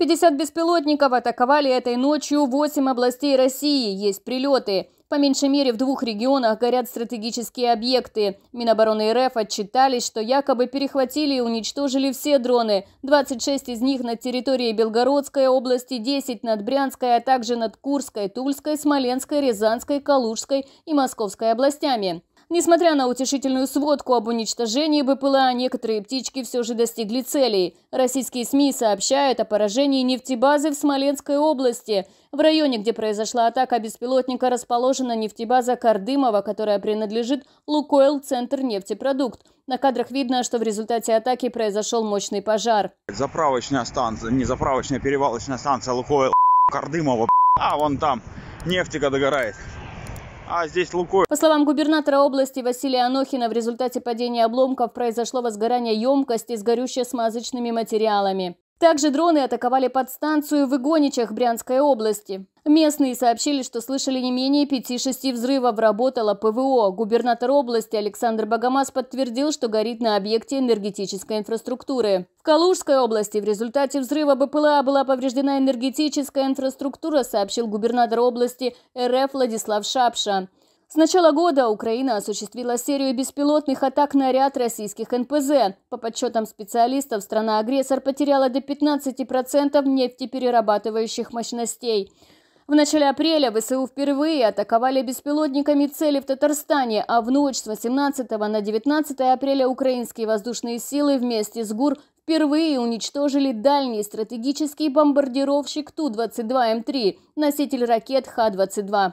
50 беспилотников атаковали этой ночью 8 областей России. Есть прилеты. По меньшей мере в двух регионах горят стратегические объекты. Минобороны РФ отчитались, что якобы перехватили и уничтожили все дроны. 26 из них над территорией Белгородской области, 10 над Брянской, а также над Курской, Тульской, Смоленской, Рязанской, Калужской и Московской областями. Несмотря на утешительную сводку об уничтожении БПЛА, некоторые птички все же достигли целей. Российские СМИ сообщают о поражении нефтебазы в Смоленской области. В районе, где произошла атака беспилотника, расположена нефтебаза Кардымова, которая принадлежит Лукойл Центр нефтепродукт. На кадрах видно, что в результате атаки произошел мощный пожар. Заправочная станция, не заправочная, перевалочная станция Лукойл Кардымова, а вон там нефтика догорает а здесь Лукойл. По словам губернатора области Василия Анохина, в результате падения обломков произошло возгорание емкости с горюще-смазочными материалами. Также дроны атаковали подстанцию в Игоничах Брянской области. Местные сообщили, что слышали не менее 5-6 взрывов, Работала ПВО. Губернатор области Александр Богомаз подтвердил, что горит на объекте энергетической инфраструктуры. В Калужской области в результате взрыва БПЛА была повреждена энергетическая инфраструктура, сообщил губернатор области РФ Владислав Шапша. С начала года Украина осуществила серию беспилотных атак на ряд российских НПЗ. По подсчетам специалистов, страна-агрессор потеряла до 15% нефтеперерабатывающих мощностей. В начале апреля ВСУ впервые атаковали беспилотниками цели в Татарстане, а в ночь с 18 на 19 апреля украинские воздушные силы вместе с ГУР впервые уничтожили дальний стратегический бомбардировщик Ту-22М3, носитель ракет Х-22.